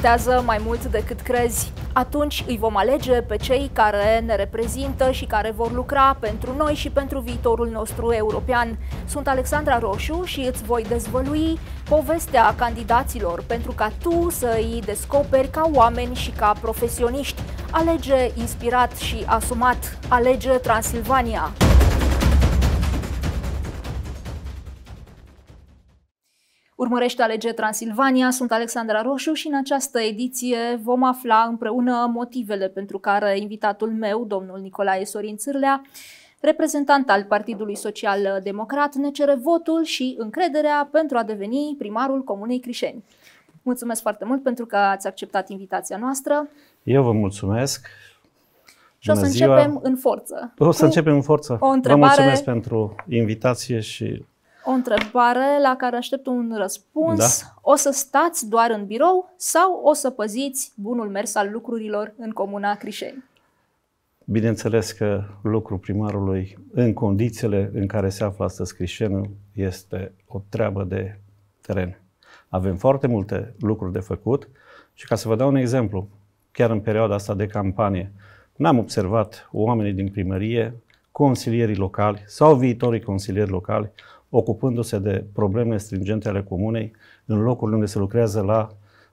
contează mai mult decât crezi. Atunci îi vom alege pe cei care ne reprezintă și care vor lucra pentru noi și pentru viitorul nostru european. Sunt Alexandra Roșu și îți voi dezvălui povestea candidaților pentru ca tu să îi descoperi ca oameni și ca profesioniști. Alege inspirat și asumat. Alege Transilvania. Urmărește Alege Transilvania, sunt Alexandra Roșu și în această ediție vom afla împreună motivele pentru care invitatul meu, domnul Nicolae Sorin Țârlea, reprezentant al Partidului Social Democrat, ne cere votul și încrederea pentru a deveni primarul Comunei Crișeni. Mulțumesc foarte mult pentru că ați acceptat invitația noastră. Eu vă mulțumesc. Și o să ziua. începem în forță. O să începem în forță. O întrebare... Vă mulțumesc pentru invitație și o întrebare la care aștept un răspuns. Da. O să stați doar în birou sau o să păziți bunul mers al lucrurilor în Comuna Crișeni? Bineînțeles că lucrul primarului în condițiile în care se află astăzi Crișenul este o treabă de teren. Avem foarte multe lucruri de făcut și ca să vă dau un exemplu, chiar în perioada asta de campanie, n-am observat oamenii din primărie, consilierii locali sau viitorii consilieri locali ocupându-se de problemele stringente ale comunei în locul unde se lucrează la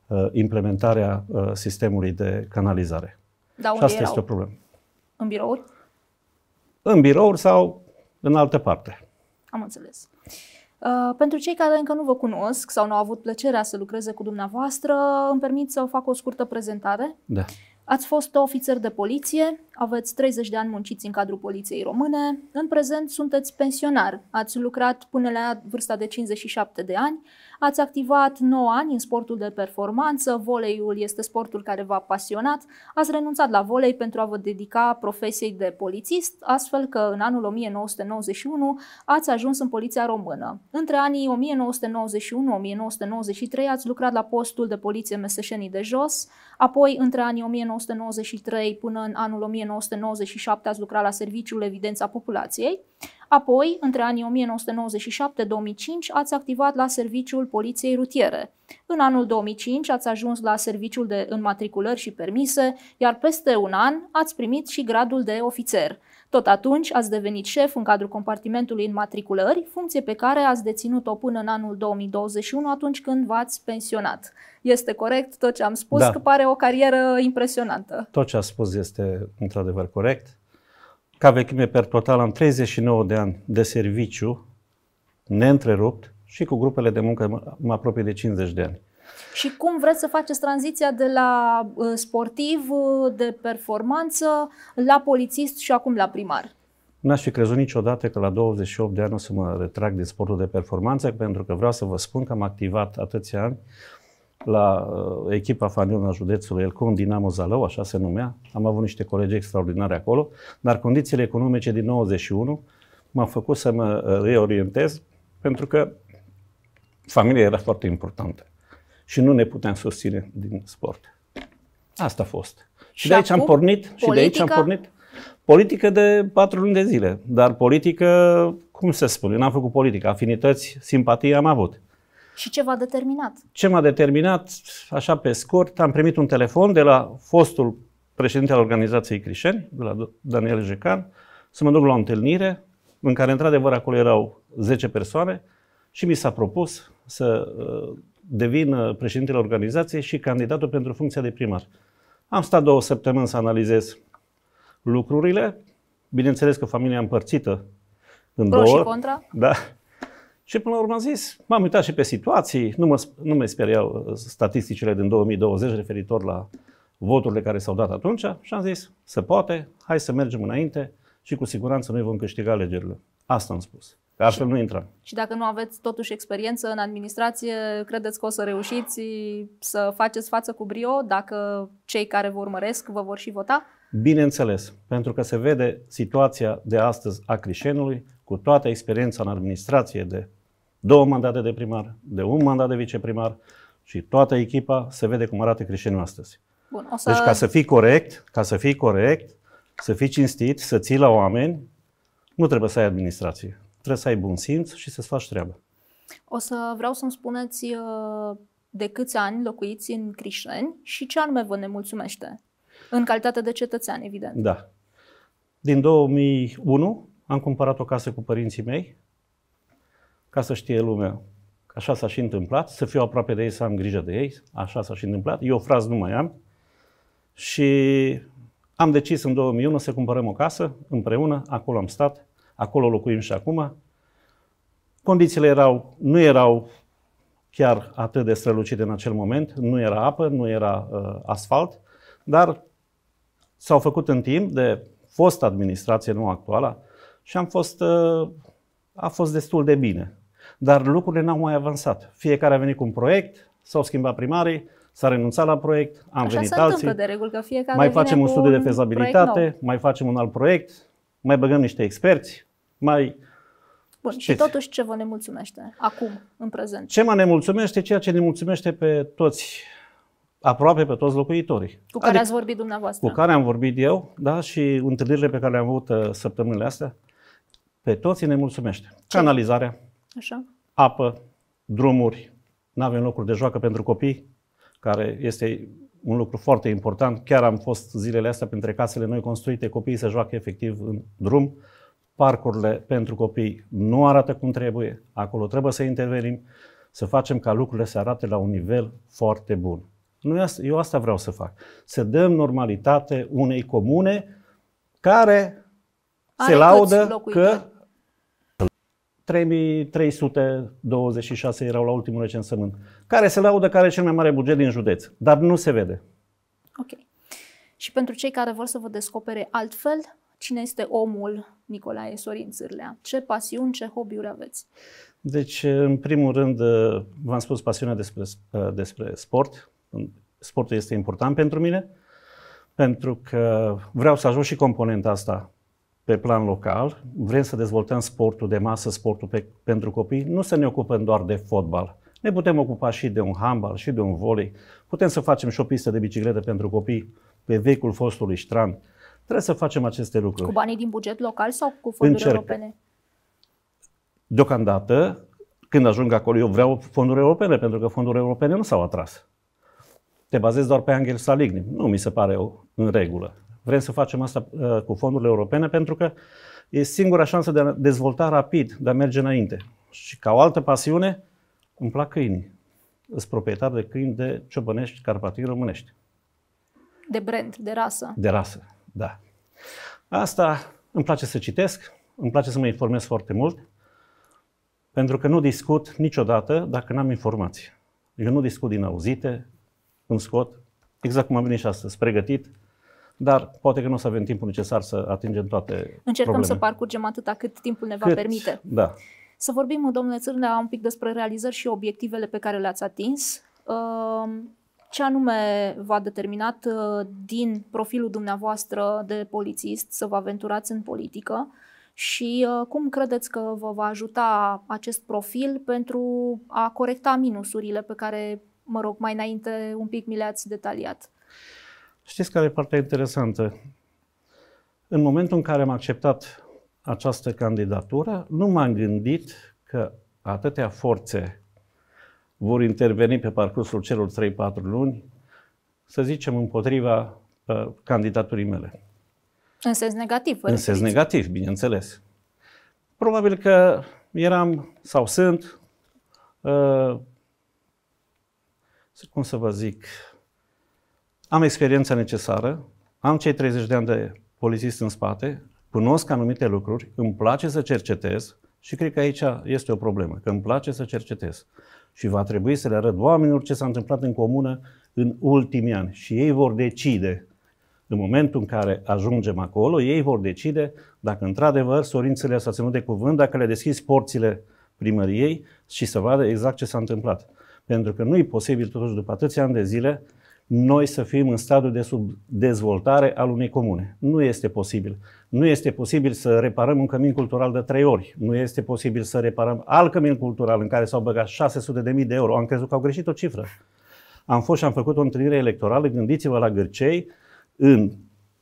uh, implementarea uh, sistemului de canalizare. Da, unde Și asta erau? este o problemă. În birouri? În birouri sau în altă parte. Am înțeles. Uh, pentru cei care încă nu vă cunosc sau nu au avut plăcerea să lucreze cu dumneavoastră, îmi permit să fac o scurtă prezentare? Da. Ați fost ofițer de poliție, aveți 30 de ani munciți în cadrul poliției române, în prezent sunteți pensionar, ați lucrat până la vârsta de 57 de ani, Ați activat 9 ani în sportul de performanță, voleiul este sportul care v-a pasionat, ați renunțat la volei pentru a vă dedica profesiei de polițist, astfel că în anul 1991 ați ajuns în poliția română. Între anii 1991-1993 ați lucrat la postul de poliție Meseșenii de Jos, apoi între anii 1993 până în anul 1997 ați lucrat la Serviciul Evidența Populației, Apoi, între anii 1997-2005, ați activat la serviciul Poliției Rutiere. În anul 2005 ați ajuns la serviciul de înmatriculări și permise, iar peste un an ați primit și gradul de ofițer. Tot atunci ați devenit șef în cadrul compartimentului înmatriculări, funcție pe care ați deținut-o până în anul 2021, atunci când v-ați pensionat. Este corect tot ce am spus, da. că pare o carieră impresionantă. Tot ce a spus este într-adevăr corect ca vechime per total am 39 de ani de serviciu neîntrerupt și cu grupele de muncă mă apropie de 50 de ani. Și cum vreți să faceți tranziția de la uh, sportiv, uh, de performanță, la polițist și acum la primar? N-aș fi crezut niciodată că la 28 de ani o să mă retrag din sportul de performanță, pentru că vreau să vă spun că am activat atâția ani la uh, echipa Faniona județului Elcon Dinamo Zalău, așa se numea. Am avut niște colegi extraordinari acolo, dar condițiile economice din 91 m-au făcut să mă uh, reorientez pentru că familia era foarte importantă și nu ne puteam susține din sport. Asta a fost. Și, și de aici am pornit, politică? și de aici am pornit. Politică de patru luni de zile, dar politică, cum se spune, n-am făcut politică, afinități, simpatie am avut. Și ce v-a determinat? Ce m-a determinat, așa pe scurt, am primit un telefon de la fostul președinte al organizației Crișeni, de la Daniel Jecan, să mă duc la o întâlnire în care, într-adevăr, acolo erau 10 persoane și mi s-a propus să uh, devin uh, președintele organizației și candidatul pentru funcția de primar. Am stat două săptămâni să analizez lucrurile. Bineînțeles că familia împărțită în Pro două. și contra? Da. Și până la urmă am zis, m-am uitat și pe situații, nu mă, nu mă speriau uh, statisticile din 2020 referitor la voturile care s-au dat atunci și am zis, se poate, hai să mergem înainte și cu siguranță noi vom câștiga alegerile. Asta am spus. Că altfel și, nu intrăm. Și dacă nu aveți totuși experiență în administrație, credeți că o să reușiți să faceți față cu brio dacă cei care vă urmăresc vă vor și vota? Bineînțeles, pentru că se vede situația de astăzi a Crișenului, cu toată experiența în administrație de două mandate de primar, de un mandat de viceprimar și toată echipa se vede cum arată creștinul astăzi. Bun, o să... Deci ca să fii corect, ca să fii corect, să fii cinstit, să ții la oameni, nu trebuie să ai administrație. Trebuie să ai bun simț și să-ți faci treaba. O să vreau să-mi spuneți uh, de câți ani locuiți în Crișeni și ce anume vă nemulțumește, în calitate de cetățean, evident. Da. Din 2001 am cumpărat o casă cu părinții mei, ca să știe lumea așa s-a și întâmplat, să fiu aproape de ei, să am grijă de ei, așa s-a și întâmplat. Eu fraz nu mai am și am decis în 2001 să cumpărăm o casă împreună, acolo am stat, acolo locuim și acum. Condițiile erau, nu erau chiar atât de strălucite în acel moment, nu era apă, nu era uh, asfalt, dar s-au făcut în timp de fost administrație, nu actuala, și am fost, uh, a fost destul de bine dar lucrurile n-au mai avansat. Fiecare a venit cu un proiect, s-au schimbat primarii, s-a renunțat la proiect, am Așa venit se alții. de regulă, că fiecare mai facem un studiu de fezabilitate, mai facem un alt proiect, mai băgăm niște experți, mai... Bun, știți. și totuși ce vă nemulțumește acum, în prezent? Ce mă nemulțumește? Ceea ce ne mulțumește pe toți, aproape pe toți locuitorii. Cu care adică, ați vorbit dumneavoastră. Cu care am vorbit eu, da, și întâlnirile pe care le-am avut uh, săptămânile astea, pe toți ne mulțumește. Ce? Canalizarea Așa. apă, drumuri, nu avem locuri de joacă pentru copii, care este un lucru foarte important. Chiar am fost zilele astea printre casele noi construite, copiii se joacă efectiv în drum. Parcurile pentru copii nu arată cum trebuie, acolo trebuie să intervenim, să facem ca lucrurile să arate la un nivel foarte bun. eu asta vreau să fac. Să dăm normalitate unei comune care Are se laudă că 3326 erau la ultimul recensământ, care se laudă că are cel mai mare buget din județ, dar nu se vede. Ok. Și pentru cei care vor să vă descopere altfel, cine este omul Nicolae Sorin Țârlea? Ce pasiuni, ce hobby-uri aveți? Deci, în primul rând, uh, v-am spus pasiunea despre, uh, despre sport. Sportul este important pentru mine, pentru că vreau să ajung și componenta asta pe plan local, vrem să dezvoltăm sportul de masă, sportul pe, pentru copii, nu să ne ocupăm doar de fotbal. Ne putem ocupa și de un handbal, și de un volei. Putem să facem și o pistă de bicicletă pentru copii pe vecul fostului ștran. Trebuie să facem aceste lucruri. Cu banii din buget local sau cu fonduri Încerc. europene? Deocamdată, când ajung acolo, eu vreau fonduri europene, pentru că fonduri europene nu s-au atras. Te bazezi doar pe Angel Saligny. Nu mi se pare o, în regulă. Vrem să facem asta uh, cu fondurile europene pentru că e singura șansă de a dezvolta rapid, de a merge înainte. Și ca o altă pasiune, îmi plac câinii. Sunt proprietar de câini de ciobănești, carpatii românești. De brand, de rasă. De rasă, da. Asta îmi place să citesc, îmi place să mă informez foarte mult, pentru că nu discut niciodată dacă n-am informații. Eu nu discut din auzite, îmi scot, exact cum am venit și astăzi, pregătit, dar poate că nu o să avem timpul necesar să atingem toate Încercăm probleme. să parcurgem atâta cât timpul ne va cât, permite. Da. Să vorbim, domnule Țârnea, un pic despre realizări și obiectivele pe care le-ați atins. Ehm, ce anume v-a determinat uh, din profilul dumneavoastră de polițist să vă aventurați în politică și uh, cum credeți că vă va ajuta acest profil pentru a corecta minusurile pe care, mă rog, mai înainte un pic mi le-ați detaliat? Știți care e partea interesantă? În momentul în care am acceptat această candidatură, nu m-am gândit că atâtea forțe vor interveni pe parcursul celor 3-4 luni, să zicem, împotriva uh, candidaturii mele. În sens negativ, În sens negativ, bineînțeles. Probabil că eram sau sunt, uh, cum să vă zic, am experiența necesară, am cei 30 de ani de polițist în spate, cunosc anumite lucruri, îmi place să cercetez și cred că aici este o problemă, că îmi place să cercetez. Și va trebui să le arăt oamenilor ce s-a întâmplat în comună în ultimii ani și ei vor decide în momentul în care ajungem acolo, ei vor decide dacă într-adevăr sorințele s-a ținut de cuvânt, dacă le deschizi porțile primăriei și să vadă exact ce s-a întâmplat. Pentru că nu e posibil totuși după atâția ani de zile noi să fim în stadiu de subdezvoltare al unei comune. Nu este posibil. Nu este posibil să reparăm un cămin cultural de trei ori. Nu este posibil să reparăm alt cămin cultural în care s-au băgat 600.000 de euro. Am crezut că au greșit o cifră. Am fost și am făcut o întâlnire electorală, gândiți-vă la Gârcei, în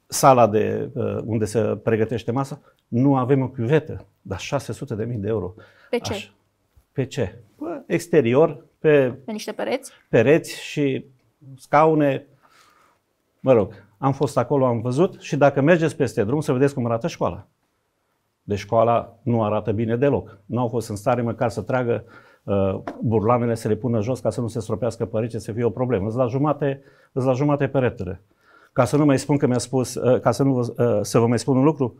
sala de, uh, unde se pregătește masa, nu avem o cuvetă, dar 600.000 de euro. Pe ce? Așa. Pe ce? Pe exterior, pe, pe niște pereți? Pereți și scaune. Mă rog, am fost acolo, am văzut și dacă mergeți peste drum să vedeți cum arată școala. Deci școala nu arată bine deloc. Nu au fost în stare măcar să tragă uh, burlanele, să le pună jos ca să nu se stropească părinții, să fie o problemă. Îți la jumate, îți la jumate peretele. Ca să nu mai spun că mi-a spus, uh, ca să, nu vă, uh, să vă mai spun un lucru,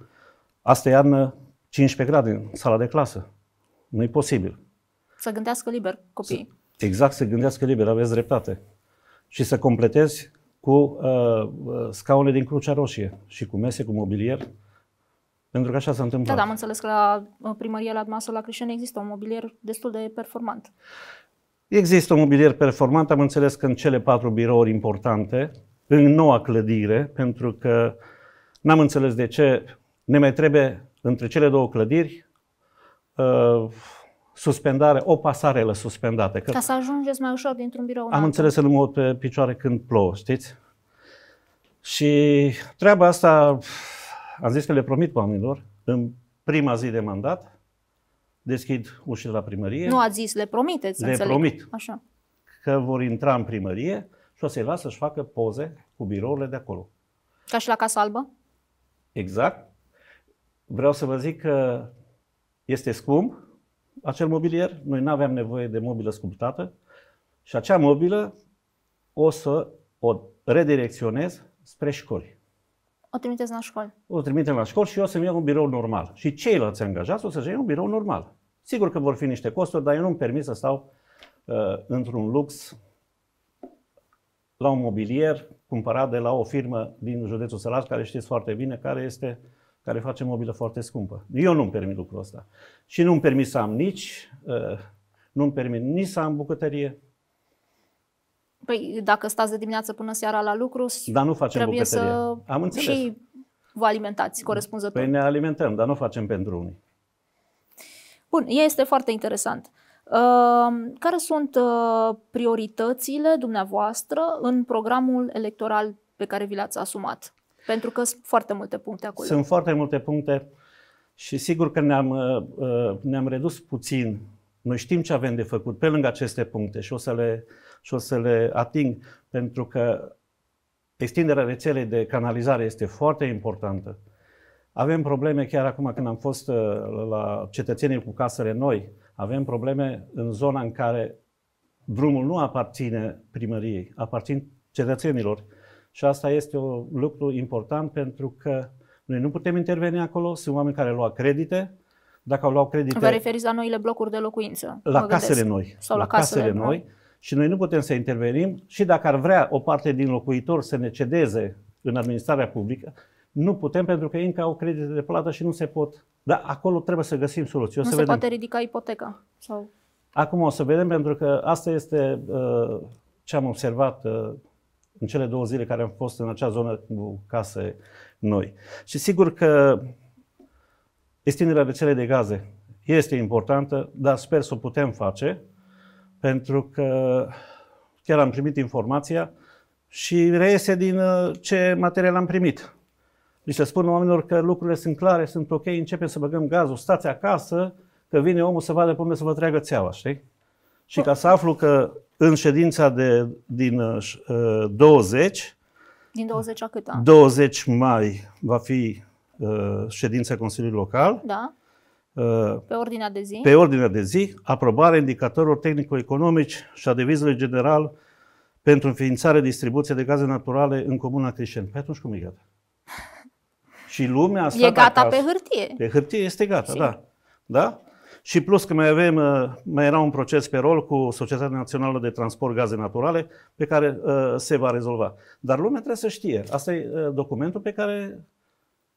asta iarnă 15 grade în sala de clasă. Nu e posibil. Să gândească liber copiii. Exact, să gândească liber, aveți dreptate și să completezi cu uh, uh scaune din Crucea Roșie și cu mese, cu mobilier. Pentru că așa s-a întâmplat. da, da am înțeles că la uh, primărie, la masă, la Crișeni există un mobilier destul de performant. Există un mobilier performant, am înțeles că în cele patru birouri importante, în noua clădire, pentru că n-am înțeles de ce ne mai trebuie între cele două clădiri uh, suspendare, o pasarelă suspendată. Că Ca să ajungeți mai ușor dintr-un birou. În am altul. înțeles să nu mă pe picioare când plouă, știți? Și treaba asta, am zis că le promit oamenilor, în prima zi de mandat, deschid ușile la primărie. Nu a zis, le promiteți, Le înțeleg. promit Așa. că vor intra în primărie și o să-i las să-și facă poze cu birourile de acolo. Ca și la Casa Albă? Exact. Vreau să vă zic că este scump, acel mobilier, noi nu aveam nevoie de mobilă sculptată și acea mobilă o să o redirecționez spre școli. O trimiteți la școli? O trimitem la școli și eu o să-mi iau un birou normal. Și ceilalți angajați o să-și iau un birou normal. Sigur că vor fi niște costuri, dar eu nu-mi permit să stau uh, într-un lux la un mobilier cumpărat de la o firmă din județul Sălaș, care știți foarte bine care este uh, care face mobilă foarte scumpă. Eu nu-mi permit lucrul ăsta. Și nu-mi permit să am nici, uh, nu-mi permit nici să am bucătărie. Păi dacă stați de dimineață până seara la lucru, dar nu facem trebuie bucătărie. să am înțeles. și vă alimentați corespunzător. Păi ne alimentăm, dar nu facem pentru unii. Bun, este foarte interesant. Uh, care sunt uh, prioritățile dumneavoastră în programul electoral pe care vi l-ați asumat? Pentru că sunt foarte multe puncte acolo. Sunt foarte multe puncte și sigur că ne-am, uh, uh, ne-am redus puțin. Noi știm ce avem de făcut pe lângă aceste puncte și o să le, și o să le ating, pentru că extinderea rețelei de canalizare este foarte importantă. Avem probleme chiar acum când am fost uh, la cetățenii cu casele noi, avem probleme în zona în care drumul nu aparține primăriei, aparțin cetățenilor. Și asta este un lucru important pentru că noi nu putem interveni acolo, sunt oameni care luau credite, dacă au luat credite... Vă referiți la noile blocuri de locuință? La casele gândesc. noi. Sau la, la casele, casele da. noi. Și noi nu putem să intervenim și dacă ar vrea o parte din locuitori să ne cedeze în administrarea publică, nu putem pentru că ei încă au credite de plată și nu se pot. Dar acolo trebuie să găsim soluții. O nu să se vedem. poate ridica ipoteca? Sau... Acum o să vedem pentru că asta este uh, ce am observat uh, în cele două zile care am fost în acea zonă cu case noi. Și sigur că extinderea rețelei de gaze este importantă, dar sper să o putem face, pentru că chiar am primit informația și reiese din uh, ce material am primit. Deci să spun oamenilor că lucrurile sunt clare, sunt ok, începem să băgăm gazul, stați acasă, că vine omul să vadă pe unde să vă treagă țeaua, știi? Și ca să aflu că în ședința de, din uh, 20, uh, din 20 a câta? 20 mai va fi uh, ședința Consiliului Local. Da. Uh, pe ordinea de zi? Pe ordinea de zi, aprobarea indicatorilor tehnico-economici și a devizului general pentru înființare, distribuție de gaze naturale în Comuna Crișeni. Păi atunci cum e gata? Și lumea a stat E gata acasă. pe hârtie. Pe hârtie este gata, Sim. da. Da? Și plus că mai, avem, uh, mai era un proces pe rol cu Societatea Națională de Transport Gaze Naturale pe care uh, se va rezolva. Dar lumea trebuie să știe. Asta e uh, documentul pe care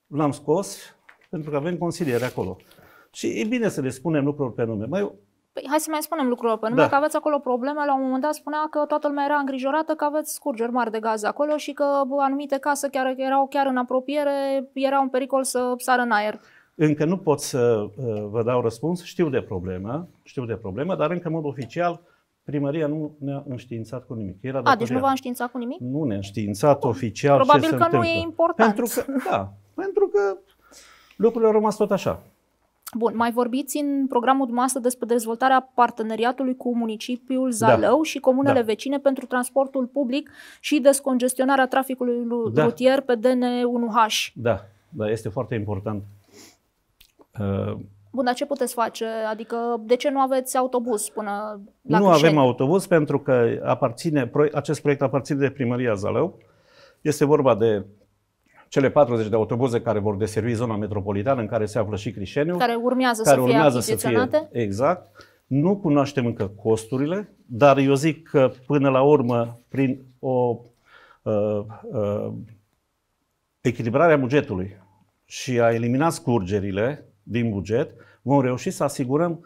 l-am scos pentru că avem consiliere acolo. Și e bine să le spunem lucruri pe nume. Mai Păi hai să mai spunem lucrurile pe nume, da. că aveți acolo probleme. La un moment dat spunea că toată lumea era îngrijorată că aveți scurgeri mari de gaze acolo și că bă, anumite case chiar erau chiar în apropiere erau în pericol să sară în aer. Încă nu pot să uh, vă dau răspuns, știu de problemă, știu de problemă, dar încă în mod oficial primăria nu ne-a înștiințat cu nimic. Era A, deci nu v-a înștiințat cu nimic? Nu ne-a înștiințat Bun. oficial Probabil ce că se întâmplă. nu e important. Pentru că, da, pentru că lucrurile au rămas tot așa. Bun, mai vorbiți în programul dumneavoastră despre dezvoltarea parteneriatului cu municipiul da. Zalău da. și comunele da. vecine pentru transportul public și descongestionarea traficului da. rutier pe DN1H. Da, da, este foarte important Uh, Bun, dar ce puteți face? Adică de ce nu aveți autobuz până la Nu Crușeni? avem autobuz pentru că aparține, acest proiect aparține de primăria Zalău. Este vorba de cele 40 de autobuze care vor deservi zona metropolitană în care se află și Crișeniu. Care urmează care să fie urmează să fie, Exact. Nu cunoaștem încă costurile, dar eu zic că până la urmă, prin o uh, uh, echilibrare a bugetului și a elimina scurgerile, din buget, vom reuși să asigurăm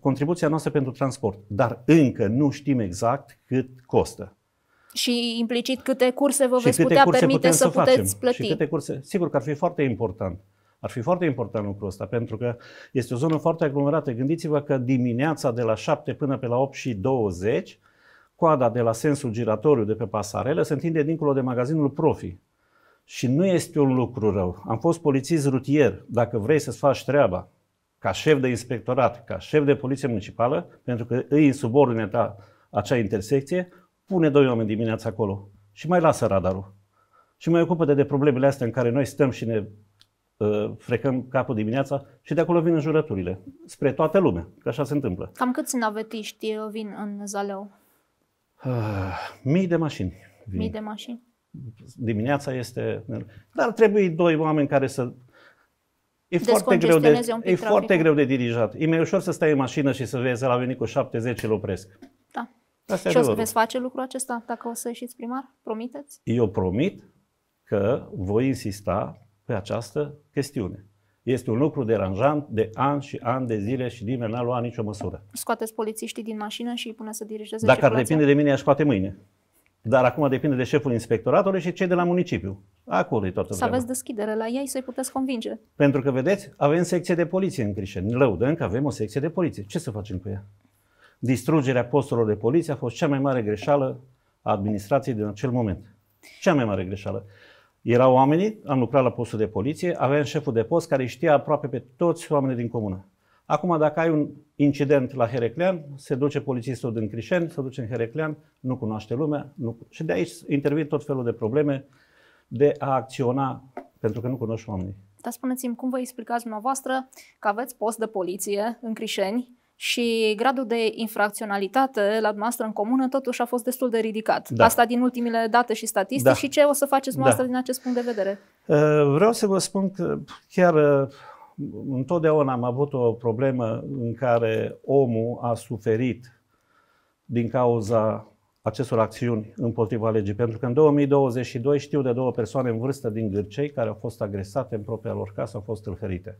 contribuția noastră pentru transport. Dar încă nu știm exact cât costă. Și implicit câte curse vă și veți putea permite să, să puteți facem. plăti. Și câte curse. Sigur că ar fi foarte important. Ar fi foarte important lucrul ăsta, pentru că este o zonă foarte aglomerată. Gândiți-vă că dimineața de la 7 până pe la 8 și 20, coada de la sensul giratoriu de pe pasarele se întinde dincolo de magazinul Profi. Și nu este un lucru rău. Am fost polițist rutier. Dacă vrei să-ți faci treaba ca șef de inspectorat, ca șef de poliție municipală, pentru că îi în subordine ta acea intersecție, pune doi oameni dimineața acolo și mai lasă radarul. Și mai ocupă de problemele astea în care noi stăm și ne ă, frecăm capul dimineața și de acolo vin jurăturile Spre toată lumea, că așa se întâmplă. Cam câți navetiști vin în Zaleu? Ah, mii de mașini. Vin. Mii de mașini? dimineața este... Dar trebuie doi oameni care să... E foarte, greu de, e foarte greu de dirijat. E mai ușor să stai în mașină și să vezi, la venit cu 70 îl opresc. Da. Asta și o să veți face lucrul acesta dacă o să ieșiți primar? Promiteți? Eu promit că voi insista pe această chestiune. Este un lucru deranjant de ani și ani de zile și nimeni n-a luat nicio măsură. Scoateți polițiștii din mașină și îi pune să dirigeze Dacă circulația? ar depinde de mine, aș scoate mâine. Dar acum depinde de șeful inspectoratului și cei de la municipiu. Acolo e toată Să aveți deschidere la ei să-i puteți convinge. Pentru că, vedeți, avem secție de poliție în Crișeni. Lăudăm că avem o secție de poliție. Ce să facem cu ea? Distrugerea posturilor de poliție a fost cea mai mare greșeală a administrației din acel moment. Cea mai mare greșeală. Erau oamenii, am lucrat la postul de poliție, aveam șeful de post care știa aproape pe toți oamenii din comună. Acum, dacă ai un incident la Hereclean, se duce polițistul din Crișeni, se duce în Hereclean, nu cunoaște lumea. Nu... Și de aici intervin tot felul de probleme de a acționa pentru că nu cunoști oamenii. Dar spuneți-mi, cum vă explicați dumneavoastră că aveți post de poliție în Crișeni și gradul de infracționalitate la dumneavoastră în comună totuși a fost destul de ridicat. Da. Asta din ultimile date și statistici da. și ce o să faceți da. dumneavoastră da. din acest punct de vedere? Uh, vreau să vă spun că chiar uh, întotdeauna am avut o problemă în care omul a suferit din cauza acestor acțiuni împotriva legii. Pentru că în 2022 știu de două persoane în vârstă din Gârcei care au fost agresate în propria lor casă, au fost tâlhărite.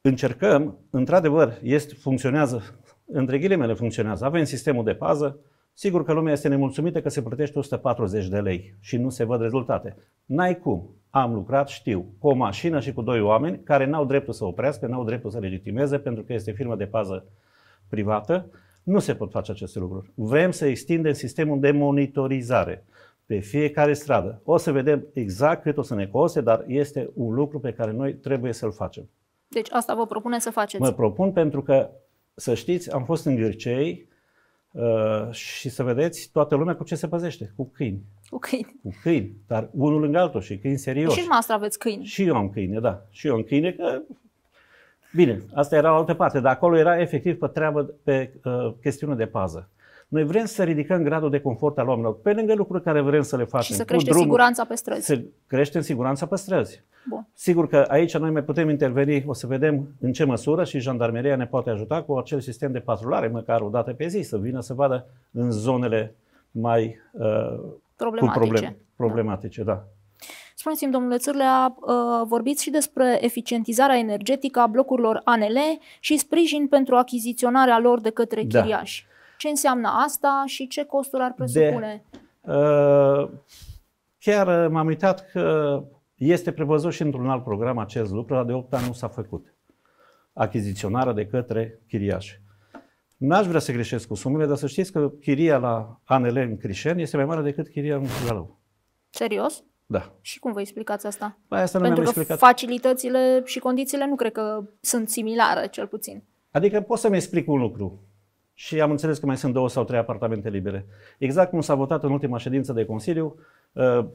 Încercăm, într-adevăr, este, funcționează, între ghilimele funcționează. Avem sistemul de pază, Sigur că lumea este nemulțumită că se plătește 140 de lei și nu se văd rezultate. N-ai cum. Am lucrat, știu, cu o mașină și cu doi oameni care n-au dreptul să oprească, n-au dreptul să legitimeze pentru că este firmă de pază privată. Nu se pot face aceste lucruri. Vrem să extindem sistemul de monitorizare pe fiecare stradă. O să vedem exact cât o să ne coste, dar este un lucru pe care noi trebuie să-l facem. Deci asta vă propune să faceți? Mă propun pentru că, să știți, am fost în Gârcei, Uh, și să vedeți toată lumea cu ce se păzește, cu câini. Cu câini. Cu câini, dar unul lângă altul și câini serios. Și noastră aveți câini. Și eu am câine, da. Și eu am câine că... Bine, asta era la altă parte, dar acolo era efectiv pe treabă, pe uh, chestiune de pază. Noi vrem să ridicăm gradul de confort al oamenilor, pe lângă lucruri care vrem să le facem. Și să creștem drumul, siguranța pe străzi. Să crește siguranța pe străzi. Bun. Sigur că aici noi mai putem interveni, o să vedem în ce măsură și jandarmeria ne poate ajuta cu acel sistem de patrulare, măcar o dată pe zi, să vină să vadă în zonele mai uh, problematice. Cu problem, da. problematice, da. da. Spuneți-mi, domnule Țârlea, uh, vorbiți și despre eficientizarea energetică a blocurilor ANL și sprijin pentru achiziționarea lor de către da. chiriași. Ce înseamnă asta și ce costuri ar presupune? De, uh, chiar uh, m-am uitat că este prevăzut și într-un alt program acest lucru, dar de 8 ani nu s-a făcut. Achiziționarea de către chiriași. N-aș vrea să greșesc cu sumele, dar să știți că chiria la ANL în Crișen este mai mare decât chiria în Galău. Serios? Da. Și cum vă explicați asta? Bă, păi asta nu Pentru că explicat. facilitățile și condițiile nu cred că sunt similare, cel puțin. Adică pot să-mi explic un lucru și am înțeles că mai sunt două sau trei apartamente libere. Exact cum s-a votat în ultima ședință de Consiliu, uh,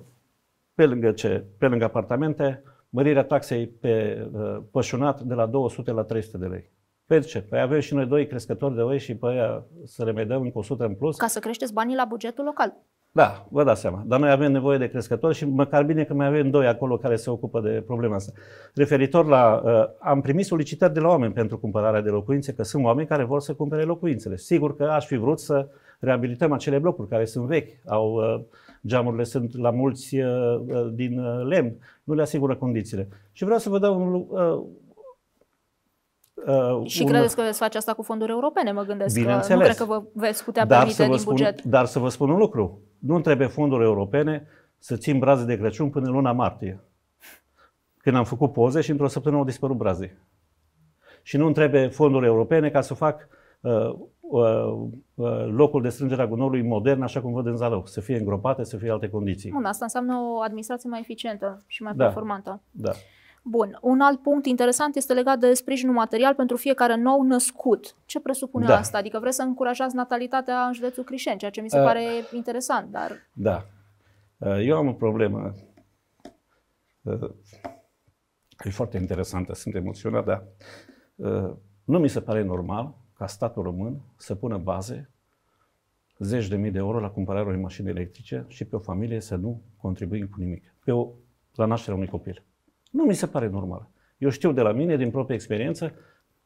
pe lângă, ce, pe lângă apartamente, mărirea taxei pe uh, pășunat de la 200 la 300 de lei. Pentru ce? Păi avem și noi doi crescători de oi și pe aia să remedăm încă 100 în plus. Ca să creșteți banii la bugetul local. Da, vă dați seama. Dar noi avem nevoie de crescători și măcar bine că mai avem doi acolo care se ocupă de problema asta. Referitor la... Uh, am primit solicitări de la oameni pentru cumpărarea de locuințe, că sunt oameni care vor să cumpere locuințele. Sigur că aș fi vrut să reabilităm acele blocuri care sunt vechi, au uh, geamurile sunt la mulți uh, uh din uh, lemn, nu le asigură condițiile. Și vreau să vă dau un, uh, Uh, și un... credeți că veți face asta cu fonduri europene, mă gândesc. Bineînțeles. Că nu cred că vă veți putea dar permite din spun, buget. Dar să vă spun un lucru. Nu trebuie fonduri europene să țin braze de Crăciun până luna martie. Când am făcut poze și într-o săptămână au dispărut brazii. Și nu trebuie fonduri europene ca să fac uh, uh, uh locul de strângere a gunorului modern, așa cum văd în Zalău, să fie îngropate, să fie alte condiții. Bun, asta înseamnă o administrație mai eficientă și mai da. performantă. Da. Bun. Un alt punct interesant este legat de sprijinul material pentru fiecare nou născut. Ce presupune da. asta? Adică vreți să încurajați natalitatea în județul Crișeni, ceea ce mi se uh, pare interesant, dar... Da. Uh, eu am o problemă. Uh, e foarte interesantă, sunt emoționat, dar uh, nu mi se pare normal ca statul român să pună baze zeci de mii de euro la cumpărarea unei mașini electrice și pe o familie să nu contribuie cu nimic. Pe o, la nașterea unui copil. Nu mi se pare normală. Eu știu de la mine, din propria experiență,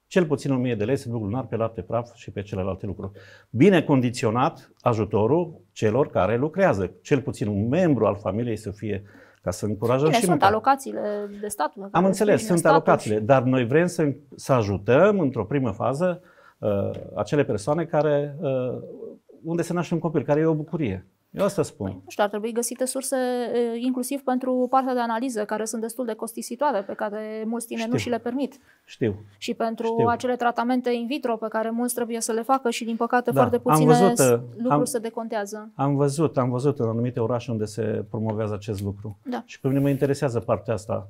cel puțin 1000 de lei se duc lunar pe lapte praf și pe celelalte lucruri. Bine condiționat ajutorul celor care lucrează. Cel puțin un membru al familiei să fie ca să încurajăm Bine, și sunt mâncare. alocațiile de stat, Am înțeles, sunt alocațiile, și... dar noi vrem să, să ajutăm într-o primă fază uh, acele persoane care uh, unde se naște un copil, care e o bucurie. Eu asta spun. Păi, nu știu, ar trebui găsite surse inclusiv pentru partea de analiză, care sunt destul de costisitoare, pe care mulți tineri nu și le permit. Știu. Și pentru Știu. acele tratamente in vitro pe care mulți trebuie să le facă și, din păcate, da. foarte puține am văzut, lucruri am, se decontează. Am văzut, am văzut în anumite orașe unde se promovează acest lucru. Da. Și pe mine mă interesează partea asta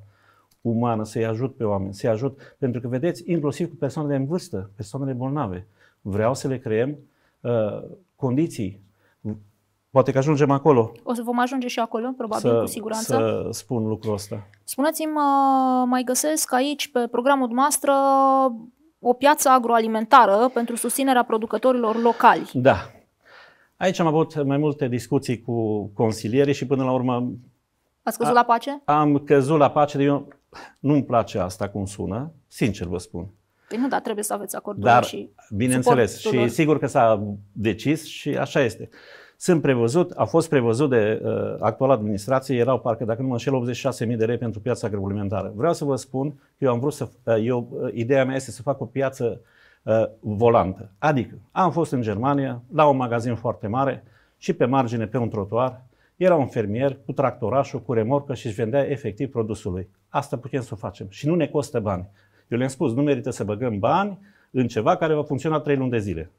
umană, să-i ajut pe oameni, să-i ajut, pentru că, vedeți, inclusiv cu persoanele în vârstă, persoanele bolnave, vreau să le creăm uh, condiții Poate că ajungem acolo. O să vom ajunge și acolo, probabil, să, cu siguranță. Să spun lucrul ăsta. Spuneți-mi, uh, mai găsesc aici, pe programul dumneavoastră, o piață agroalimentară pentru susținerea producătorilor locali. Da. Aici am avut mai multe discuții cu consilierii și până la urmă... Ați căzut a, la pace? Am căzut la pace, eu nu-mi place asta cum sună, sincer vă spun. Păi nu, dar trebuie să aveți acordul dar, și Bineînțeles, și sigur că s-a decis și așa este. Sunt prevăzut, a fost prevăzut de uh, actuala administrație, erau parcă, dacă nu mă înșel, 86.000 de lei pentru piața agroalimentară. Vreau să vă spun că eu am vrut să, uh, eu, uh, ideea mea este să fac o piață uh, volantă. Adică am fost în Germania, la un magazin foarte mare și pe margine, pe un trotuar, era un fermier cu tractorașul, cu remorcă și își vendea efectiv produsul lui. Asta putem să o facem și nu ne costă bani. Eu le-am spus, nu merită să băgăm bani în ceva care va funcționa 3 luni de zile.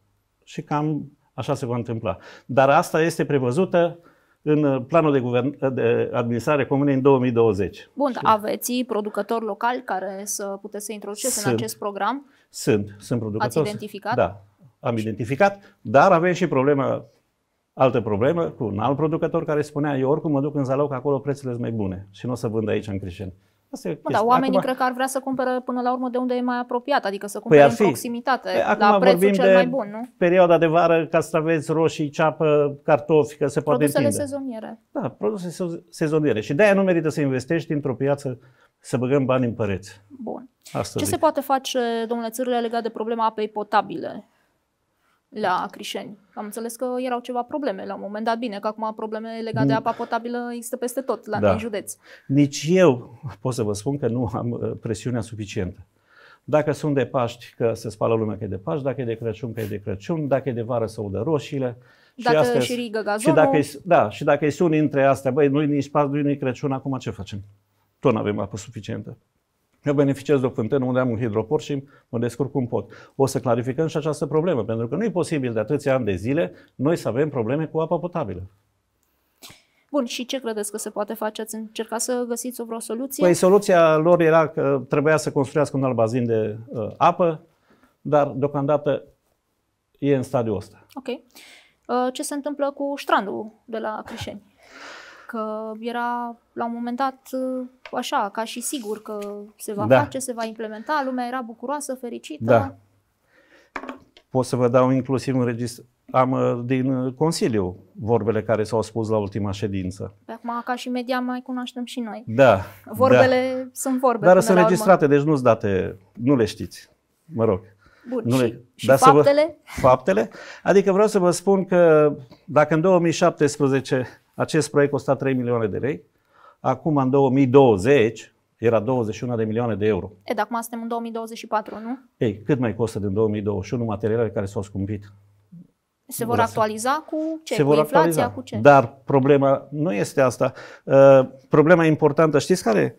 Și cam Așa se va întâmpla. Dar asta este prevăzută în planul de, guvern, de administrare comunei în 2020. Bun, Știu? aveți producători locali care să puteți să introduceți sunt, în acest program? Sunt, sunt producători. Ați identificat? Da, am identificat, dar avem și problema, altă problemă cu un alt producător care spunea, eu oricum mă duc în Zaloc, acolo prețurile sunt mai bune și nu o să vând aici în Crișeni. Asta e da, oamenii acum, cred că ar vrea să cumpere până la urmă de unde e mai apropiat, adică să păi cumpere păi în proximitate, păi, acum la prețul cel de mai bun, nu? perioada de vară, castraveți, roșii, ceapă, cartofi, că se poate Produsele întinde. sezoniere. Da, produse sezoniere. Și de-aia nu merită să investești într-o piață să băgăm bani în păreți. Bun. Asta Ce zic. se poate face, domnule Țârle, legat de problema apei potabile? la Crișeni. Am înțeles că erau ceva probleme la un moment dat. Bine că acum probleme legate de apa potabilă există peste tot la da. județ. Nici eu pot să vă spun că nu am uh, presiunea suficientă. Dacă sunt de Paști, că se spală lumea că e de Paști, dacă e de Crăciun, că e de Crăciun, dacă e de vară, să udă roșiile. Dacă și, astea, și rigă gazonul. Și dacă e, da, și dacă e sunt între astea, băi, nu-i nici Paști, nu-i nici Crăciun, acum ce facem? Tot nu avem apă suficientă. Eu beneficiez de o fântână unde am un hidroport și mă descurc cum pot. O să clarificăm și această problemă, pentru că nu e posibil de atâția ani de zile noi să avem probleme cu apa potabilă. Bun, și ce credeți că se poate face? Ați încercat să găsiți o vreo soluție? Păi soluția lor era că trebuia să construiască un alt bazin de uh, apă, dar deocamdată e în stadiul ăsta. Ok. Uh, ce se întâmplă cu ștrandul de la Crișeni? că era la un moment dat așa, ca și sigur că se va da. face, se va implementa, lumea era bucuroasă, fericită. Da. Pot să vă dau inclusiv un registru. Am uh, din uh, Consiliu vorbele care s-au spus la ultima ședință. Pe acum, ca și media, mai cunoaștem și noi. Da. da. Vorbele da. sunt vorbe. Dar sunt registrate, deci nu-ți date, nu le știți. Mă rog. Bun, nu și, le... și da faptele? Vă... Faptele? Adică vreau să vă spun că dacă în 2017 acest proiect costa 3 milioane de lei. Acum, în 2020, era 21 de milioane de euro. E, dar acum suntem în 2024, nu? Ei, cât mai costă din 2021 materialele care s-au scumpit? Se vor actualiza cu ce? Se vor inflația, actualiza. cu ce? Dar problema nu este asta. Uh, problema importantă, știți care?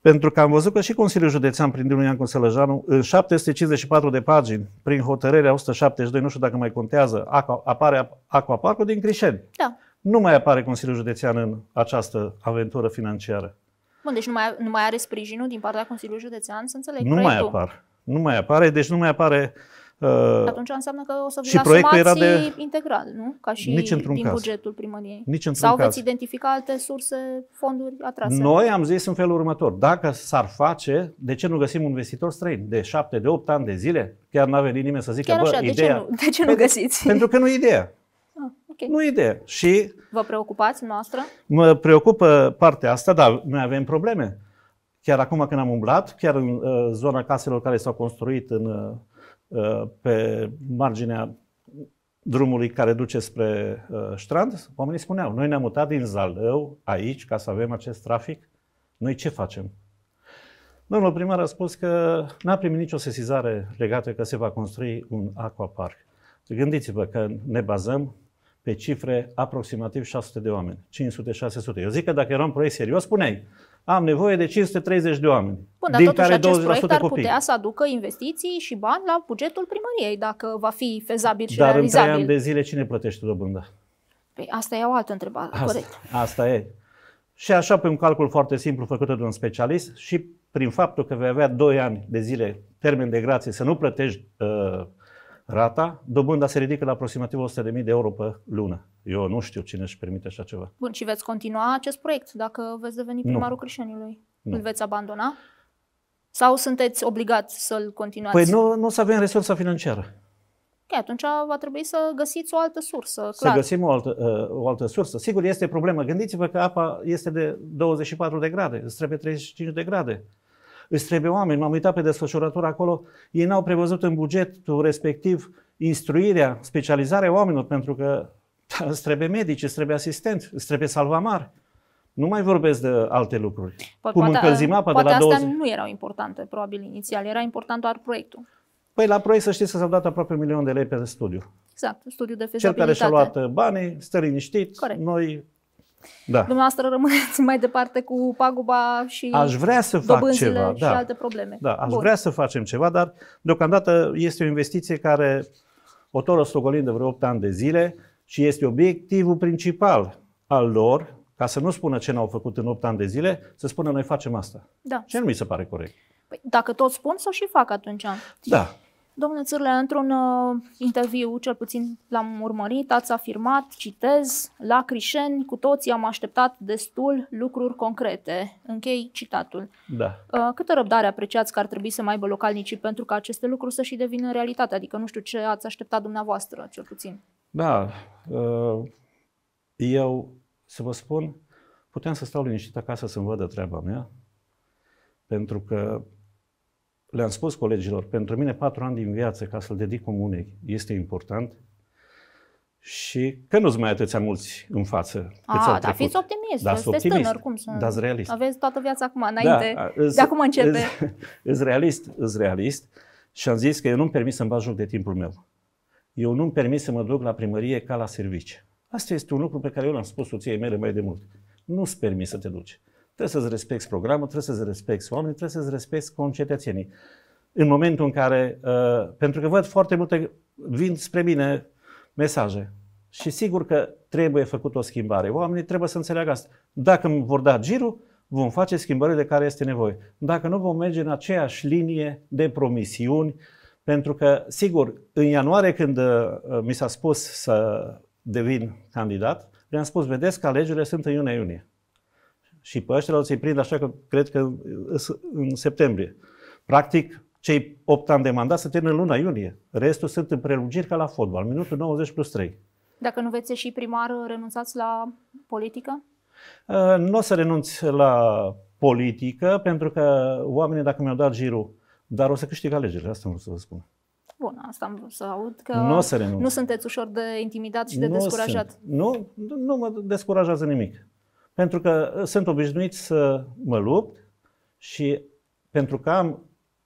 Pentru că am văzut că și Consiliul Județean, prin domnul Iancu Sălăjanu, în 754 de pagini, prin hotărârea 172, nu știu dacă mai contează, apare Aquaparcul din Crișeni. Da. Nu mai apare Consiliul Județean în această aventură financiară. Bun, deci nu mai, nu mai are sprijinul din partea Consiliului Județean, să înțeleg. Nu proiectul. mai apar. Nu mai apare, deci nu mai apare Uh, Atunci înseamnă că o să vă proiectul era de... integral, nu? Ca și Nici într-un din caz. bugetul primăriei. Nici într-un Sau caz. veți identifica alte surse, fonduri atrase? Noi am zis în felul următor. Dacă s-ar face, de ce nu găsim un investitor străin? De șapte, de opt ani de zile? Chiar n-a venit nimeni să zică, Chiar bă, așa, ideea... De ce nu, de ce nu păi găsiți? Pentru că nu e ideea. Okay. Nu idee. Și Vă preocupați noastră? Mă preocupă partea asta, dar noi avem probleme. Chiar acum când am umblat, chiar în uh, zona caselor care s-au construit în, uh, uh, pe marginea drumului care duce spre uh, strand, oamenii spuneau, noi ne-am mutat din Zalău aici ca să avem acest trafic, noi ce facem? Domnul primar a spus că n-a primit nicio sesizare legată că se va construi un aquapark. Gândiți-vă că ne bazăm pe cifre aproximativ 600 de oameni, 500-600. Eu zic că dacă era un proiect serios, spuneai, am nevoie de 530 de oameni. Bun, dar din totuși care acest proiect ar copii. putea să aducă investiții și bani la bugetul primăriei, dacă va fi fezabil și dar realizabil. Dar în trei ani de zile cine plătește dobânda? Păi asta e o altă întrebare, asta, corect. Asta e. Și așa, pe un calcul foarte simplu făcut de un specialist și prin faptul că vei avea 2 ani de zile termen de grație să nu plătești uh, rata, dobânda se ridică la aproximativ 100.000 de euro pe lună. Eu nu știu cine își permite așa ceva. Bun, și veți continua acest proiect dacă veți deveni primarul nu. creștinului? Nu. Îl veți abandona? Sau sunteți obligați să-l continuați? Păi nu, nu o să avem resursa financiară. E, atunci va trebui să găsiți o altă sursă. Clar. Să găsim o altă, uh, o altă sursă. Sigur, este problemă. Gândiți-vă că apa este de 24 de grade, îți trebuie 35 de grade. Îți trebuie oameni. M-am uitat pe desfășurător acolo. Ei n-au prevăzut în bugetul respectiv instruirea, specializarea oamenilor, pentru că da, îți trebuie medici, îți trebuie asistent, îți trebuie salvamari. Nu mai vorbesc de alte lucruri. Po- păi, Cum poate, încălzim apa poate de la astea 20... nu erau importante, probabil, inițial. Era important doar proiectul. Păi la proiect să știți că s-au dat aproape un milion de lei pe studiu. Exact, studiu de fezabilitate. Cel care și-a luat banii, stă liniștit. Corect. Noi da. Dumneavoastră rămâneți mai departe cu paguba și Aș vrea să fac ceva, da. și alte probleme. Da, aș Bun. vrea să facem ceva, dar deocamdată este o investiție care o tot rostogolim de vreo 8 ani de zile și este obiectivul principal al lor, ca să nu spună ce n-au făcut în 8 ani de zile, să spună noi facem asta. Da. Ce nu mi se pare corect? Păi, dacă tot spun, să și fac atunci. Da. Domnule Țârle, într-un uh, interviu, cel puțin l-am urmărit, ați afirmat, citez, la Crișeni cu toții am așteptat destul lucruri concrete. Închei citatul. Da. Uh, câtă răbdare apreciați că ar trebui să mai aibă localnicii pentru ca aceste lucruri să și devină realitate? Adică nu știu ce ați așteptat dumneavoastră, cel puțin. Da, uh, eu să vă spun, puteam să stau liniștit acasă să-mi vădă treaba mea, pentru că le-am spus colegilor, pentru mine patru ani din viață ca să-l dedic comunei este important și că nu-ți mai atâția mulți în față. A, ah, dar fiți optimist, da, sunteți optimist, tânăr, cum să... Dar realist. Aveți toată viața acum, da, înainte, da, îs, de acum începe. Îți realist, îți realist și am zis că eu nu-mi permis să-mi bat joc de timpul meu. Eu nu-mi permis să mă duc la primărie ca la servici. Asta este un lucru pe care eu l-am spus soției mele mai de mult. Nu-ți permis să te duci. Trebuie să-ți respecti programul, trebuie să-ți respecti oamenii, trebuie să-ți respecti concetățenii. În momentul în care, uh, pentru că văd foarte multe, vin spre mine mesaje și sigur că trebuie făcut o schimbare. Oamenii trebuie să înțeleagă asta. Dacă îmi vor da girul, vom face schimbările de care este nevoie. Dacă nu, vom merge în aceeași linie de promisiuni, pentru că, sigur, în ianuarie când uh, mi s-a spus să devin candidat, le-am spus, vedeți că alegerile sunt în iunie-iunie. Și pe ăștia să-i prind așa că cred că uh, în septembrie. Practic, cei 8 ani de mandat se termină luna iunie. Restul sunt în prelungiri ca la fotbal, minutul 90 plus 3. Dacă nu veți și primar, uh, renunțați la politică? Uh, nu o să renunț la politică, pentru că oamenii, dacă mi-au dat girul, dar o să câștig alegerile, asta vreau să vă spun. Bun, asta am vrut să aud, că nu, o să nu sunteți ușor de intimidat și de nu descurajat. Sunt. Nu, nu mă descurajează nimic. Pentru că uh, sunt obișnuit să mă lupt și pentru că am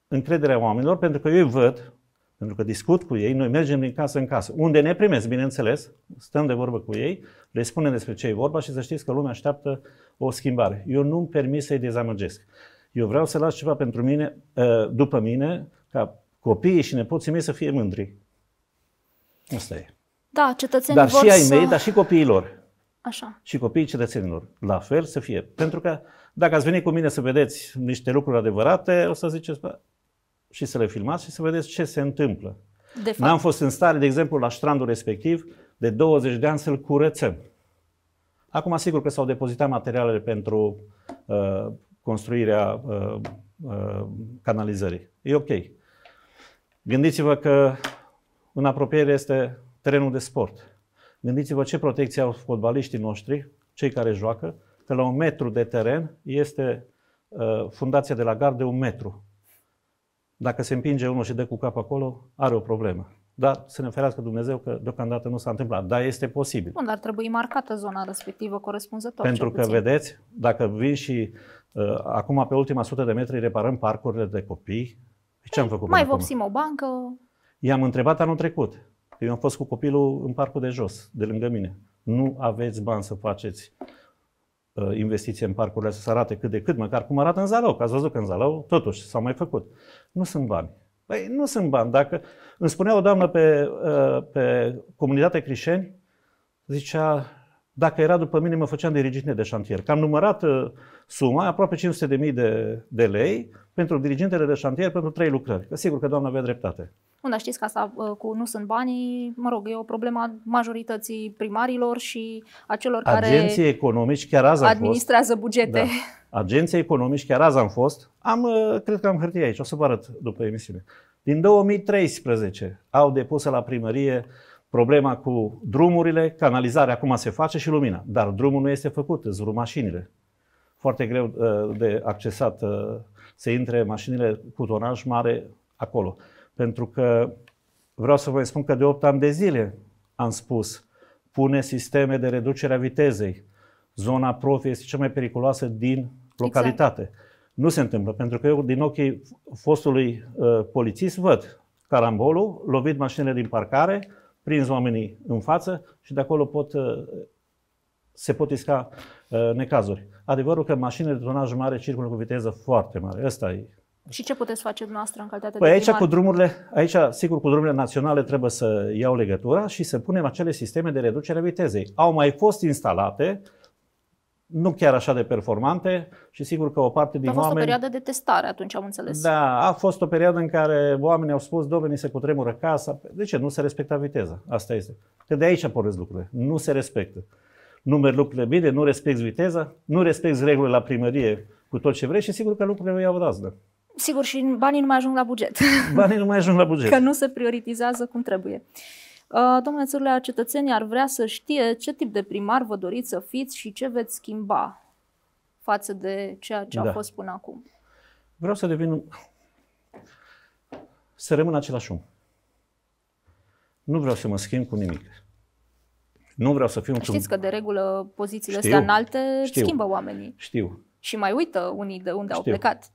încrederea oamenilor, pentru că eu îi văd, pentru că discut cu ei, noi mergem din casă în casă, unde ne primesc, bineînțeles, stăm de vorbă cu ei, le spunem despre ce e vorba și să știți că lumea așteaptă o schimbare. Eu nu-mi permis să-i dezamăgesc. Eu vreau să las ceva pentru mine, uh, după mine, ca copiii și nepoții mei să fie mândri. Asta e. Da, cetățenii dar vor și ai să... mei, dar și copiilor. Așa. și copiii cetățenilor. La fel să fie. Pentru că dacă ați venit cu mine să vedeți niște lucruri adevărate, o să ziceți bă, și să le filmați și să vedeți ce se întâmplă. De fapt. N-am fost în stare, de exemplu, la strandul respectiv, de 20 de ani să-l curățăm. Acum, sigur că s-au depozitat materialele pentru uh, construirea uh, uh, canalizării. E ok. Gândiți-vă că în apropiere este terenul de sport Gândiți-vă ce protecție au fotbaliștii noștri, cei care joacă, că la un metru de teren este uh, fundația de la gard de un metru. Dacă se împinge unul și dă cu cap acolo, are o problemă. Dar să ne ferească Dumnezeu că deocamdată nu s-a întâmplat. Dar este posibil. Bun, dar trebuie marcată zona respectivă corespunzător. Pentru că, vedeți, dacă vin și uh, acum pe ultima sută de metri reparăm parcurile de copii, păi, ce am păi, făcut? Mai vopsim o bancă. I-am întrebat anul trecut. Eu am fost cu copilul în parcul de jos, de lângă mine. Nu aveți bani să faceți uh, investiție în parcurile să arate cât de cât, măcar cum arată în Zalău, că ați văzut că în Zalău totuși s-au mai făcut. Nu sunt bani. Păi nu sunt bani. Dacă îmi spunea o doamnă pe, uh, pe comunitatea Crișeni, zicea, dacă era după mine, mă făceam de diriginte de șantier. Că am numărat uh, suma, aproape 500.000 de, de lei, pentru dirigintele de șantier, pentru trei lucrări. Că sigur că doamna avea dreptate. Bun, dar știți că asta uh, cu nu sunt banii, mă rog, e o problemă a majorității primarilor și a celor Agenții care Agenții economici, chiar azi administrează fost. bugete. Da. Agenții economici, chiar azi am fost. Am, uh, cred că am hârtie aici, o să vă arăt după emisiune. Din 2013 au depus la primărie problema cu drumurile, canalizarea acum se face și lumina. Dar drumul nu este făcut, îți mașinile. Foarte greu uh, de accesat, se intre mașinile cu tonaj mare acolo. Pentru că vreau să vă spun că de 8 ani de zile am spus, pune sisteme de reducere a vitezei. Zona profi este cea mai periculoasă din localitate. Exact. Nu se întâmplă, pentru că eu din ochii fostului uh, polițist văd carambolul, lovit mașinile din parcare, prins oamenii în față și de acolo pot, uh, se pot isca uh, necazuri. Adevărul că mașinile de tonaj mare circulă cu viteză foarte mare. Ăsta e și ce puteți face dumneavoastră în calitate păi de primar? aici cu drumurile, aici sigur cu drumurile naționale trebuie să iau legătura și să punem acele sisteme de reducere a vitezei. Au mai fost instalate, nu chiar așa de performante și sigur că o parte din oameni... A fost oameni, o perioadă de testare atunci, am înțeles. Da, a fost o perioadă în care oamenii au spus, domnii se cutremură casa. Păi, de ce? Nu se respecta viteza. Asta este. Că de aici pornesc lucrurile. Nu se respectă. Nu merg lucrurile bine, nu respecti viteza, nu respecti regulile la primărie cu tot ce vrei și sigur că lucrurile nu iau razdă. Sigur, și banii nu mai ajung la buget. Banii nu mai ajung la buget. Că nu se prioritizează cum trebuie. Uh, domnule Țârlea, cetățenii ar vrea să știe ce tip de primar vă doriți să fiți și ce veți schimba față de ceea ce da. a fost până acum. Vreau să devin... să rămân același om. Nu vreau să mă schimb cu nimic. Nu vreau să fiu... Știți un... că de regulă pozițiile știu, astea înalte știu, schimbă oamenii. Știu. Și mai uită unii de unde știu. au plecat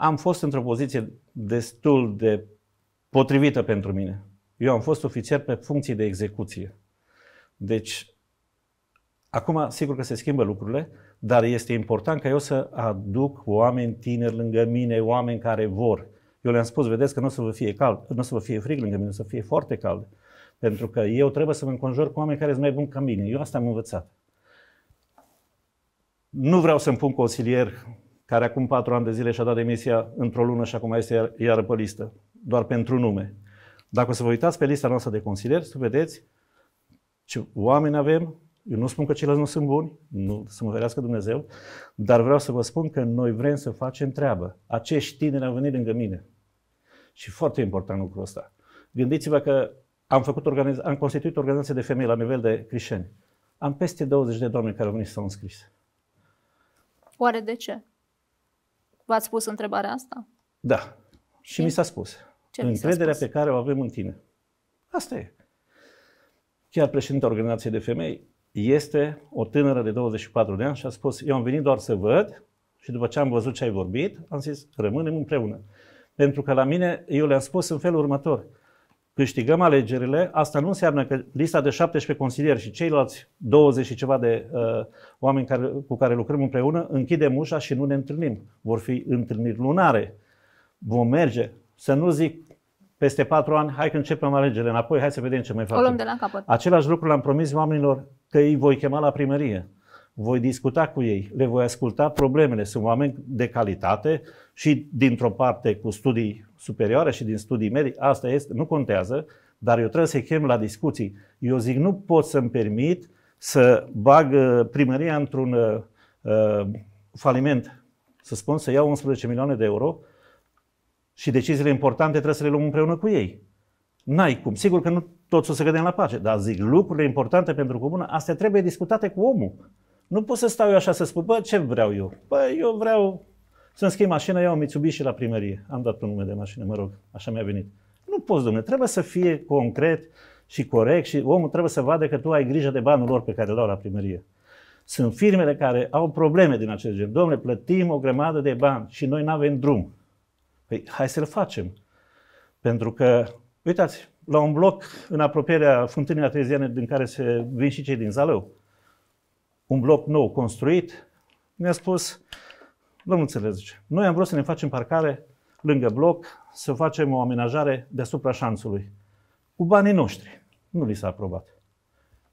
am fost într-o poziție destul de potrivită pentru mine. Eu am fost ofițer pe funcții de execuție. Deci, acum sigur că se schimbă lucrurile, dar este important ca eu să aduc oameni tineri lângă mine, oameni care vor. Eu le-am spus, vedeți că nu o să vă fie cald, nu o să vă fie frig lângă mine, o să fie foarte cald. Pentru că eu trebuie să mă înconjur cu oameni care sunt mai buni ca mine. Eu asta am învățat. Nu vreau să-mi pun consilier care acum patru ani de zile și-a dat demisia într-o lună și acum este iar, iară pe listă, doar pentru nume. Dacă o să vă uitați pe lista noastră de consilieri, să vedeți ce oameni avem, eu nu spun că ceilalți nu sunt buni, nu să mă ferească Dumnezeu, dar vreau să vă spun că noi vrem să facem treabă. Acești tineri au venit lângă mine. Și foarte important lucrul ăsta. Gândiți-vă că am, făcut organiz- am constituit organizație de femei la nivel de creștini. Am peste 20 de doamne care au venit și s-au înscris. Oare de ce? V-ați spus întrebarea asta? Da. Și, și mi s-a spus. Ce Încrederea spus? pe care o avem în tine. Asta e. Chiar președintele Organizației de Femei este o tânără de 24 de ani și a spus, eu am venit doar să văd și după ce am văzut ce ai vorbit, am zis, rămânem împreună. Pentru că la mine, eu le-am spus în felul următor, câștigăm alegerile, asta nu înseamnă că lista de 17 consilieri și ceilalți 20 și ceva de uh, oameni care, cu care lucrăm împreună, închidem ușa și nu ne întâlnim. Vor fi întâlniri lunare. Vom merge. Să nu zic peste patru ani, hai că începem alegerile înapoi, hai să vedem ce mai facem. O luăm de la capăt. Același lucru l-am promis oamenilor că îi voi chema la primărie. Voi discuta cu ei, le voi asculta problemele. Sunt oameni de calitate și dintr-o parte cu studii superioară și din studii medii, asta este, nu contează, dar eu trebuie să-i chem la discuții. Eu zic, nu pot să-mi permit să bag uh, primăria într-un uh, uh, faliment, să spun să iau 11 milioane de euro și deciziile importante trebuie să le luăm împreună cu ei. N-ai cum. Sigur că nu toți o să cădem la pace, dar zic lucrurile importante pentru comună, astea trebuie discutate cu omul. Nu pot să stau eu așa să spun, bă, ce vreau eu? Bă, eu vreau să-mi schimb mașina, iau Mitsubishi la primărie. Am dat un nume de mașină, mă rog, așa mi-a venit. Nu poți, domnule, trebuie să fie concret și corect și omul trebuie să vadă că tu ai grijă de banul lor pe care îl au la primărie. Sunt firmele care au probleme din acest gen. Domnule, plătim o grămadă de bani și noi nu avem drum. Păi hai să-l facem. Pentru că, uitați, la un bloc în apropierea fântânii arteziane din care se vin și cei din Zalău, un bloc nou construit, mi-a spus, Vă Țele zice, noi am vrut să ne facem parcare lângă bloc, să facem o amenajare deasupra șanțului. Cu banii noștri. Nu li s-a aprobat.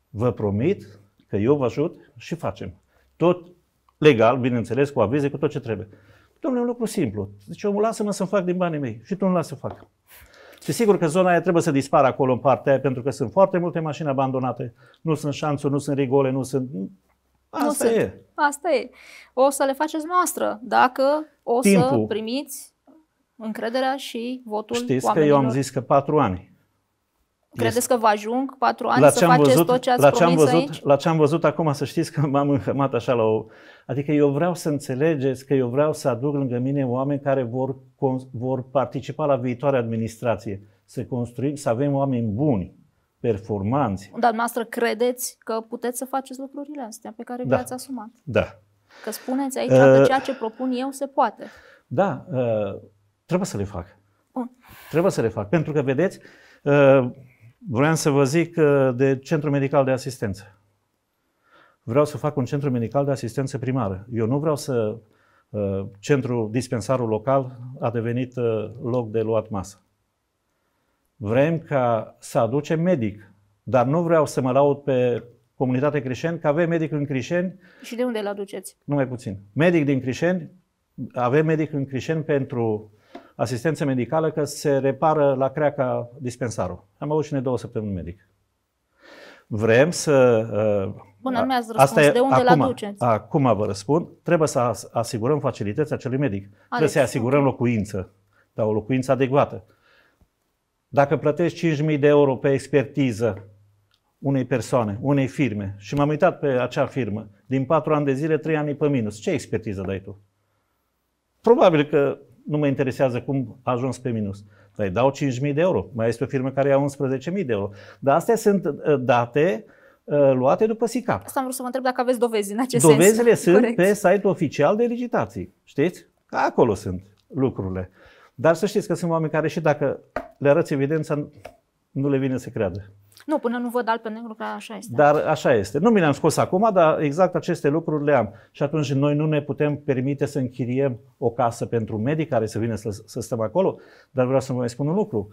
Vă promit că eu vă ajut și facem. Tot legal, bineînțeles, cu avize, cu tot ce trebuie. Domnule, un lucru simplu. Deci eu lasă-mă să-mi fac din banii mei și tu nu lasă să fac. Și deci, sigur că zona aia trebuie să dispară acolo în partea aia, pentru că sunt foarte multe mașini abandonate, nu sunt șanțuri, nu sunt rigole, nu sunt Asta e. Asta e. O să le faceți noastră dacă o Timpul. să primiți încrederea și votul Știți oamenilor. că eu am zis că patru ani. Credeți este. că vă ajung patru ani la să faceți văzut, tot ce ați la ce am văzut, aici? La ce am văzut acum, să știți că m-am înhămat așa la o... Adică eu vreau să înțelegeți că eu vreau să aduc lângă mine oameni care vor, vor participa la viitoare administrație. Să construim, să avem oameni buni performanți. Dar noastră credeți că puteți să faceți lucrurile astea pe care da. vi le-ați asumat? Da. Că spuneți aici uh, că ceea ce propun eu se poate. Da, uh, trebuie să le fac. Bun. Trebuie să le fac, pentru că, vedeți, uh, vreau să vă zic uh, de centru medical de asistență. Vreau să fac un centru medical de asistență primară. Eu nu vreau să... Uh, centru, dispensarul local a devenit uh, loc de luat masă. Vrem ca să aducem medic, dar nu vreau să mă laud pe comunitatea creștin, că avem medic în creștin. Și de unde îl aduceți? Numai puțin. Medic din creștin, avem medic în creștin pentru asistență medicală că se repară la creaca dispensarul. Am avut și ne două săptămâni medic. Vrem să... Uh, Bun, nu mi-ați răspuns. Asta e, de unde acum, aduceți? Acum vă răspund. Trebuie să asigurăm facilități acelui medic. Trebuie să-i asigurăm okay. locuință, dar o locuință adecvată. Dacă plătești 5.000 de euro pe expertiză unei persoane, unei firme, și m-am uitat pe acea firmă, din 4 ani de zile, 3 ani pe minus, ce expertiză dai tu? Probabil că nu mă interesează cum a ajuns pe minus. Dar îi păi dau 5.000 de euro. Mai este o firmă care ia 11.000 de euro. Dar astea sunt uh, date uh, luate după SICAP. Asta am vrut să vă întreb dacă aveți dovezi în acest Dovezile sens. Dovezile sunt Corect. pe site-ul oficial de licitații. Știți? Acolo sunt lucrurile. Dar să știți că sunt oameni care și dacă le arăți evidența, nu le vine să creadă. Nu, până nu văd alt pe negru, că așa este. Dar așa este. Nu mi le-am scos acum, dar exact aceste lucruri le am. Și atunci noi nu ne putem permite să închiriem o casă pentru medic care să vină să, să stăm acolo, dar vreau să vă mai spun un lucru.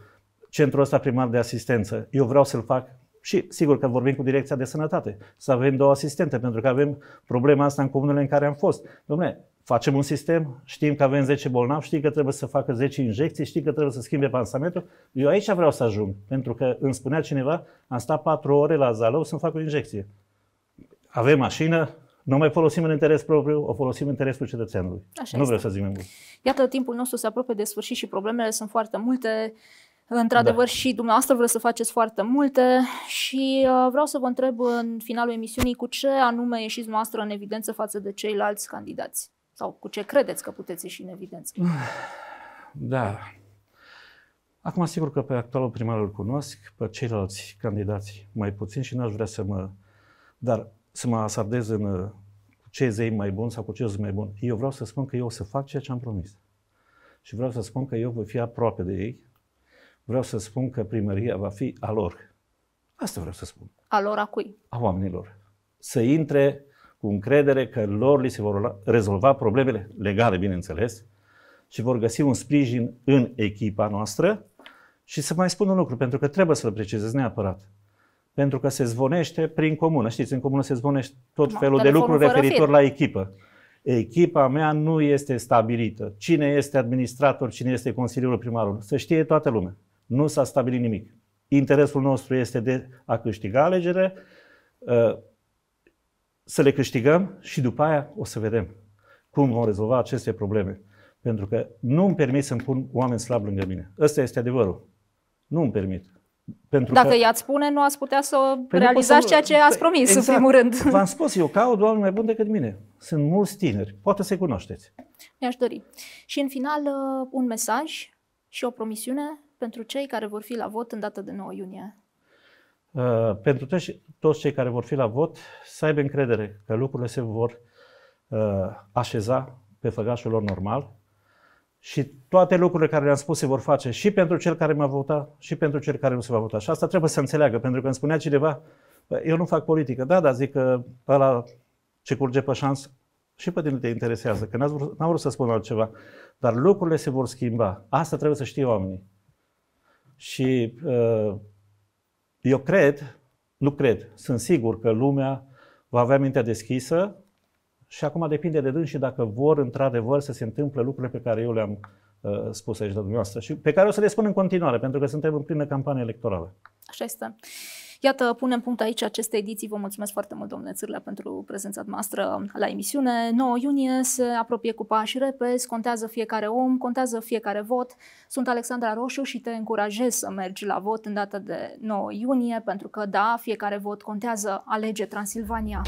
Centrul ăsta primar de asistență, eu vreau să-l fac și sigur că vorbim cu Direcția de Sănătate, să avem două asistente, pentru că avem problema asta în comunele în care am fost. Domnule, Facem un sistem, știm că avem 10 bolnavi, știi că trebuie să facă 10 injecții, știi că trebuie să schimbe pansamentul. Eu aici vreau să ajung, pentru că îmi spunea cineva, am stat 4 ore la Zalău să-mi fac o injecție. Avem mașină, nu mai folosim în interes propriu, o folosim în interesul cetățeanului. Așa nu este. vreau să zic mai mult. Iată, timpul nostru se apropie de sfârșit și problemele sunt foarte multe. Într-adevăr, da. și dumneavoastră vreți să faceți foarte multe și uh, vreau să vă întreb în finalul emisiunii cu ce anume ieșiți dumneavoastră în evidență față de ceilalți candidați. Sau cu ce credeți că puteți ieși în evidență? Da. Acum, sigur că pe actualul primar îl cunosc, pe ceilalți candidați mai puțin și n-aș vrea să mă... Dar să mă asardez în uh, ce zei mai bun sau cu ce zei mai bun. Eu vreau să spun că eu o să fac ceea ce am promis. Și vreau să spun că eu voi fi aproape de ei. Vreau să spun că primăria va fi a lor. Asta vreau să spun. A lor a cui? A oamenilor. Să intre cu încredere că lor li se vor rezolva problemele legale, bineînțeles, și vor găsi un sprijin în echipa noastră. Și să mai spun un lucru, pentru că trebuie să-l precizez neapărat. Pentru că se zvonește prin comună. Știți, în comună se zvonește tot Ma, felul de lucruri referitor fir. la echipă. Echipa mea nu este stabilită. Cine este administrator, cine este consilierul primarul. Să știe toată lumea. Nu s-a stabilit nimic. Interesul nostru este de a câștiga alegere, ă, să le câștigăm și după aia o să vedem cum vom rezolva aceste probleme. Pentru că nu îmi permit să-mi pun oameni slabi lângă mine. Ăsta este adevărul. Nu îmi permit. Pentru Dacă că... i-ați spune, nu ați putea să păi realizați să... ceea ce ați păi, promis, exact. în primul rând. V-am spus, eu caut oameni mai buni decât mine. Sunt mulți tineri, poate să-i cunoașteți. Mi-aș dori. Și în final, uh, un mesaj și o promisiune pentru cei care vor fi la vot în data de 9 iunie Uh, pentru toți, toți cei care vor fi la vot, să aibă încredere că lucrurile se vor uh, așeza pe făgașul lor normal și toate lucrurile care le-am spus se vor face și pentru cel care m-a votat și pentru cel care nu se va vota. Și asta trebuie să înțeleagă, pentru că îmi spunea cineva, eu nu fac politică. Da, da, zic că ăla ce curge pe șans și pe tine te interesează, că n-am vrut să spun altceva. Dar lucrurile se vor schimba. Asta trebuie să știe oamenii. Și uh, eu cred, nu cred, sunt sigur că lumea va avea mintea deschisă și acum depinde de dâns și dacă vor într-adevăr să se întâmple lucrurile pe care eu le-am uh, spus aici de dumneavoastră și pe care o să le spun în continuare, pentru că suntem în plină campanie electorală. Așa este. Iată, punem punct aici aceste ediții. Vă mulțumesc foarte mult, domnule Țârlea, pentru prezența noastră la emisiune. 9 iunie se apropie cu pași repezi, contează fiecare om, contează fiecare vot. Sunt Alexandra Roșu și te încurajez să mergi la vot în data de 9 iunie, pentru că, da, fiecare vot contează. Alege Transilvania!